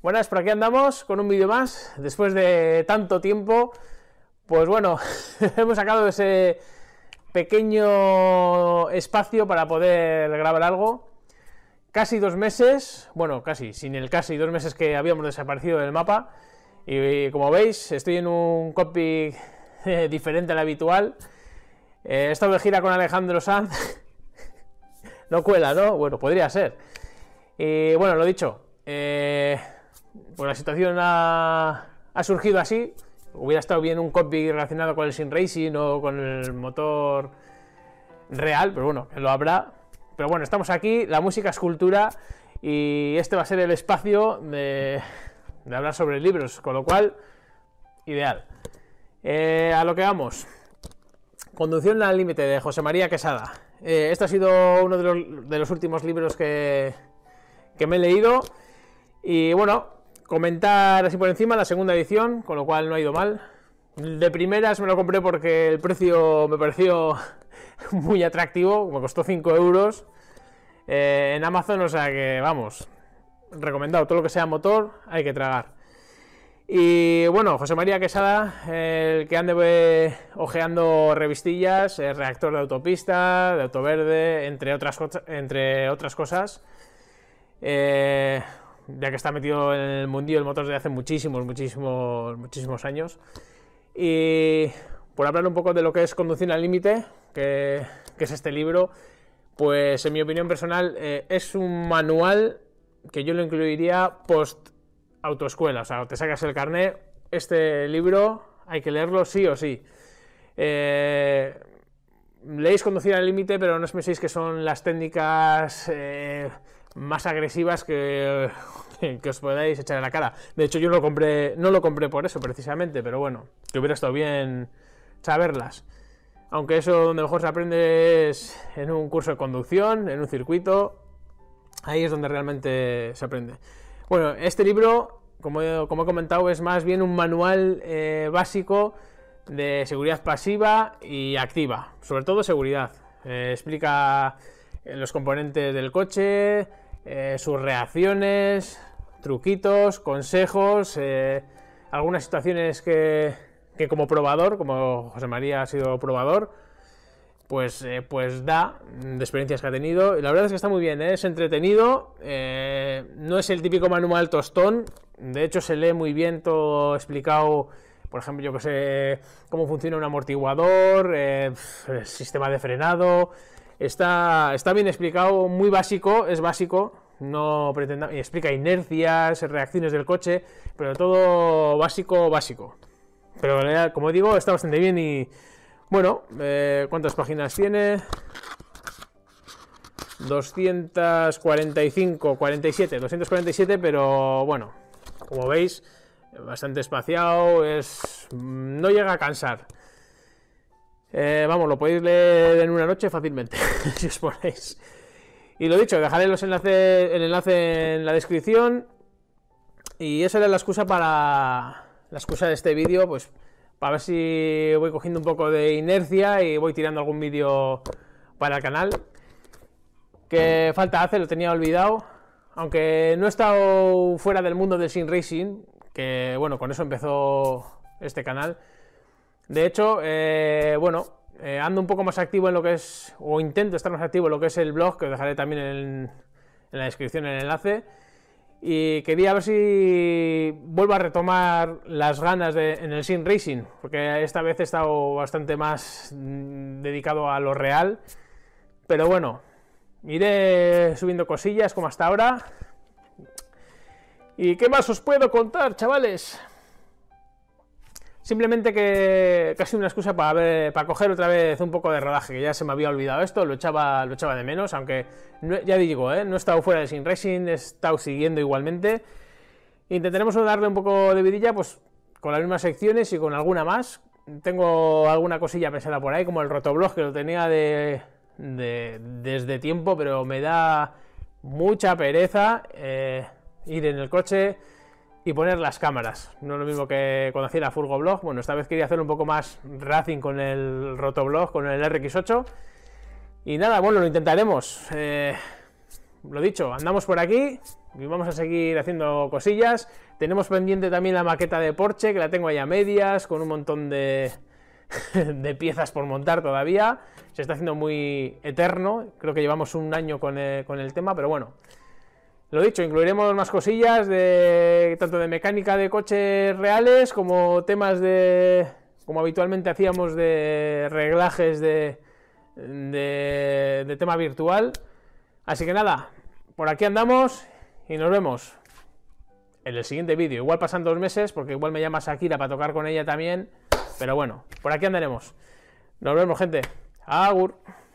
Buenas, por aquí andamos con un vídeo más, después de tanto tiempo, pues bueno, hemos sacado ese pequeño espacio para poder grabar algo, casi dos meses, bueno, casi, sin el casi dos meses que habíamos desaparecido del mapa, y, como veis, estoy en un copy eh, diferente al habitual, eh, he estado de gira con Alejandro Sanz, no cuela, ¿no? Bueno, podría ser. Y bueno, lo dicho, eh, pues la situación ha, surgido así. Hubiera estado bien un copy relacionado con el Sin Racing o con el motor real, pero bueno, lo habrá. Pero bueno, estamos aquí, la música es cultura y este va a ser el espacio de, hablar sobre libros, con lo cual, ideal. Eh, a lo que vamos. Conducción al límite de José María Quesada. Eh, este ha sido uno de los, últimos libros que, que me he leído. Y bueno, comentar así por encima la segunda edición, con lo cual no ha ido mal. De primeras me lo compré porque el precio me pareció muy atractivo, me costó 5 euros eh, en Amazon, o sea que vamos, recomendado, todo lo que sea motor hay que tragar. Y bueno, José María Quesada, el que ande ojeando revistillas, reactor de autopista, de autoverde, entre otras, entre otras cosas. Eh, ya que está metido en el mundillo del motor desde hace muchísimos, muchísimos, muchísimos años. Y por hablar un poco de lo que es Conducir al Límite, que, es este libro, pues en mi opinión personal eh, es un manual que yo lo incluiría post autoescuela, o sea, te sacas el carné, este libro hay que leerlo sí o sí. Eh, leéis Conducir al Límite, pero no os penséis que son las técnicas... Eh, más agresivas que, que os podáis echar a la cara. De hecho, yo lo compré, no lo compré por eso precisamente, pero bueno, que hubiera estado bien saberlas. Aunque eso donde mejor se aprende es en un curso de conducción, en un circuito, ahí es donde realmente se aprende. Bueno, este libro, como he, como he comentado, es más bien un manual eh, básico de seguridad pasiva y activa, sobre todo seguridad. Eh, explica los componentes del coche, eh, sus reacciones, truquitos, consejos, eh, algunas situaciones que, que, como probador, como José María ha sido probador, pues, eh, pues da mm, de experiencias que ha tenido. Y la verdad es que está muy bien, es entretenido, no es el típico manual tostón, de hecho se lee muy bien todo explicado. Por ejemplo, yo que sé cómo funciona un amortiguador, el sistema de frenado, Está, está bien explicado, muy básico, es básico, no pretenda, explica inercias, reacciones del coche, pero todo básico, básico. Pero eh, como digo, está bastante bien y bueno, eh, ¿cuántas páginas tiene? 245, 47, 247, pero bueno, como veis, bastante espaciado, es no llega a cansar. Eh, vamos, lo podéis leer en una noche fácilmente, si os ponéis. Y lo dicho, dejaré los enlaces, el enlace en la descripción. Y esa era la excusa para. La excusa de este vídeo, pues. Para ver si voy cogiendo un poco de inercia y voy tirando algún vídeo para el canal. Que falta hace, lo tenía olvidado. Aunque no he estado fuera del mundo del sin racing, que bueno, con eso empezó este canal. De hecho, eh, bueno, eh, ando un poco más activo en lo que es, o intento estar más activo en lo que es el blog, que os dejaré también en, la descripción en el enlace. Y quería ver si vuelvo a retomar las ganas de, en el sin Racing, porque esta vez he estado bastante más mm, dedicado a lo real. Pero bueno, iré subiendo cosillas como hasta ahora. ¿Y qué más os puedo contar, chavales? Simplemente que casi una excusa para, para coger otra vez un poco de rodaje, que ya se me había olvidado esto, lo echaba, lo echaba de menos, aunque ya digo, ¿eh? no he estado fuera de Sin Racing, he estado siguiendo igualmente. Intentaremos darle un poco de vidilla, pues con las mismas secciones y con alguna más. Tengo alguna cosilla pensada por ahí, como el rotoblog, que lo tenía de, desde tiempo, pero me da mucha pereza eh, ir en el coche y poner las cámaras. No lo mismo que cuando hacía la blog Bueno, esta vez quería hacer un poco más racing con el blog, con el RX8. Y nada, bueno, lo intentaremos. Eh, lo dicho, andamos por aquí y vamos a seguir haciendo cosillas. Tenemos pendiente también la maqueta de Porsche, que la tengo ahí a medias, con un montón de, de piezas por montar todavía. Se está haciendo muy eterno. Creo que llevamos un año con con el tema, pero bueno. Lo dicho, incluiremos más cosillas de tanto de mecánica de coches reales como temas de como habitualmente hacíamos de reglajes de, de, tema virtual. Así que nada, por aquí andamos y nos vemos en el siguiente vídeo. Igual pasan dos meses porque igual me llama Sakira para tocar con ella también. Pero bueno, por aquí andaremos. Nos vemos, gente. Agur.